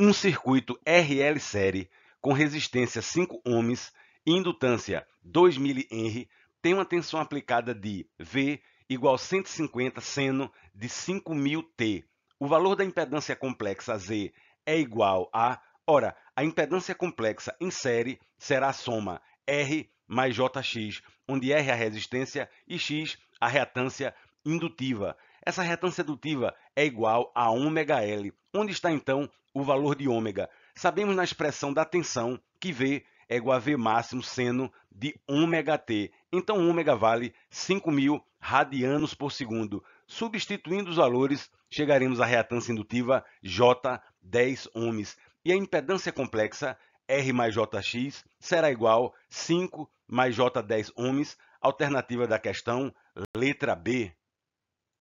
Um circuito RL série com resistência 5 ohms e indutância 2 mH tem uma tensão aplicada de V igual a 150 seno de 5000 T. O valor da impedância complexa Z é igual a... Ora, a impedância complexa em série será a soma R mais JX, onde R é a resistência e X a reatância indutiva. Essa retância adutiva é igual a ωL. Onde está, então, o valor de ômega? Sabemos na expressão da tensão que V é igual a V máximo seno de ωt. Então, ômega vale 5.000 radianos por segundo. Substituindo os valores, chegaremos à reatância indutiva J, 10 ohms. E a impedância complexa, R mais JX, será igual 5 mais J, 10 ohms, alternativa da questão, letra B.